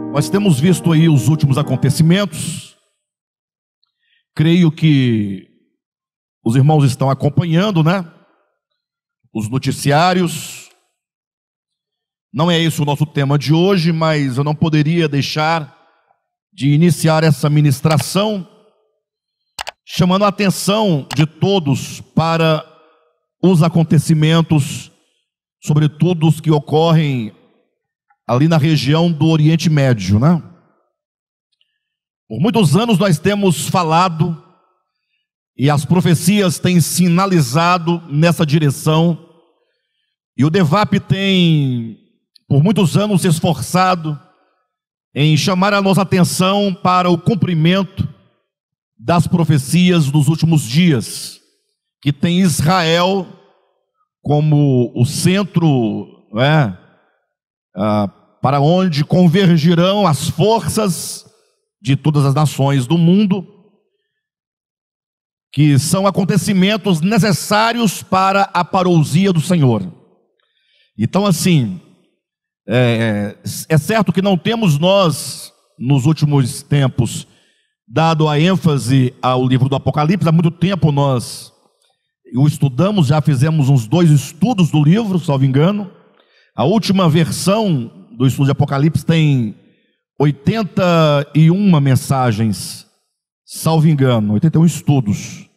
Nós temos visto aí os últimos acontecimentos. Creio que os irmãos estão acompanhando, né? Os noticiários. Não é esse o nosso tema de hoje, mas eu não poderia deixar de iniciar essa ministração chamando a atenção de todos para os acontecimentos, sobretudo os que ocorrem ali na região do Oriente Médio, né? Por muitos anos nós temos falado e as profecias têm sinalizado nessa direção. E o Devap tem por muitos anos esforçado em chamar a nossa atenção para o cumprimento das profecias dos últimos dias, que tem Israel como o centro, né, ah, para onde convergirão as forças de todas as nações do mundo, que são acontecimentos necessários para a parousia do Senhor. Então, assim, é, é, é certo que não temos nós, nos últimos tempos, dado a ênfase ao livro do Apocalipse, há muito tempo nós o estudamos, já fizemos uns dois estudos do livro, salvo engano. A última versão do estudo de Apocalipse tem 81 mensagens, salvo engano, 81 estudos.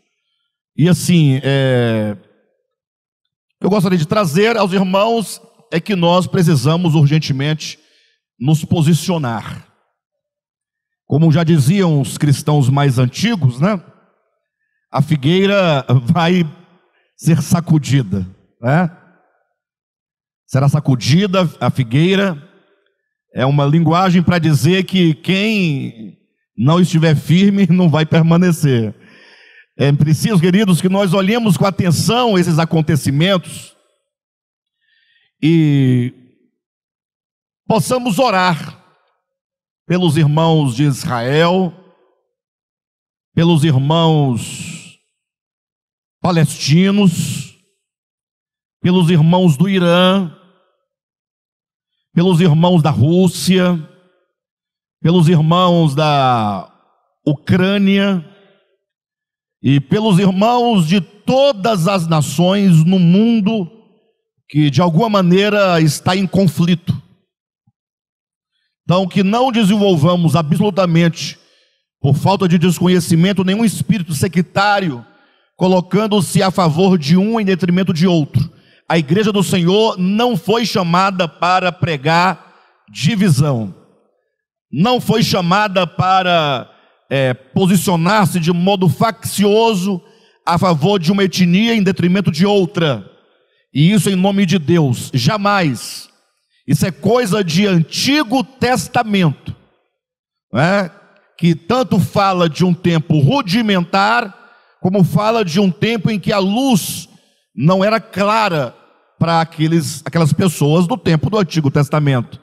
E assim, é... eu gostaria de trazer aos irmãos é que nós precisamos urgentemente nos posicionar. Como já diziam os cristãos mais antigos, né? A figueira vai ser sacudida, né? Será sacudida a figueira. É uma linguagem para dizer que quem não estiver firme não vai permanecer. É preciso, queridos, que nós olhemos com atenção esses acontecimentos e possamos orar pelos irmãos de Israel, pelos irmãos palestinos, pelos irmãos do Irã, pelos irmãos da Rússia, pelos irmãos da Ucrânia e pelos irmãos de todas as nações no mundo que de alguma maneira está em conflito. Então, que não desenvolvamos absolutamente, por falta de desconhecimento, nenhum espírito sectário, colocando-se a favor de um em detrimento de outro, a igreja do Senhor não foi chamada para pregar divisão, não foi chamada para é, posicionar-se de modo faccioso a favor de uma etnia em detrimento de outra, e isso em nome de Deus, jamais. Isso é coisa de Antigo Testamento, né? que tanto fala de um tempo rudimentar, como fala de um tempo em que a luz não era clara para aquelas pessoas do tempo do Antigo Testamento.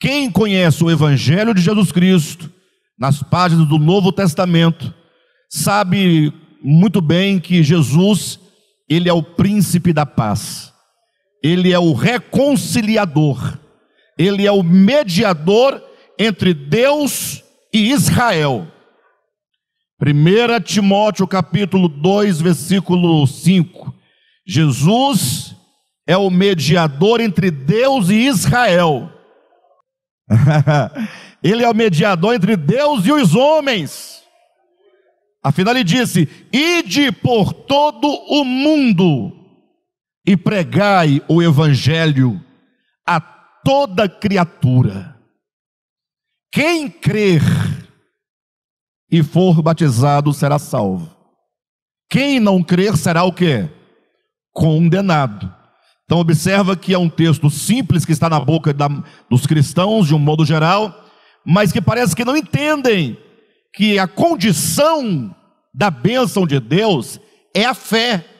Quem conhece o Evangelho de Jesus Cristo, nas páginas do Novo Testamento, sabe muito bem que Jesus, ele é o príncipe da paz, ele é o reconciliador, ele é o mediador entre Deus e Israel. 1 Timóteo capítulo 2, versículo 5. Jesus é o mediador entre Deus e Israel. ele é o mediador entre Deus e os homens. Afinal, ele disse: Ide por todo o mundo e pregai o evangelho a toda criatura. Quem crer e for batizado será salvo. Quem não crer será o quê? Condenado. Então, observa que é um texto simples que está na boca da, dos cristãos, de um modo geral, mas que parece que não entendem que a condição da bênção de Deus é a fé.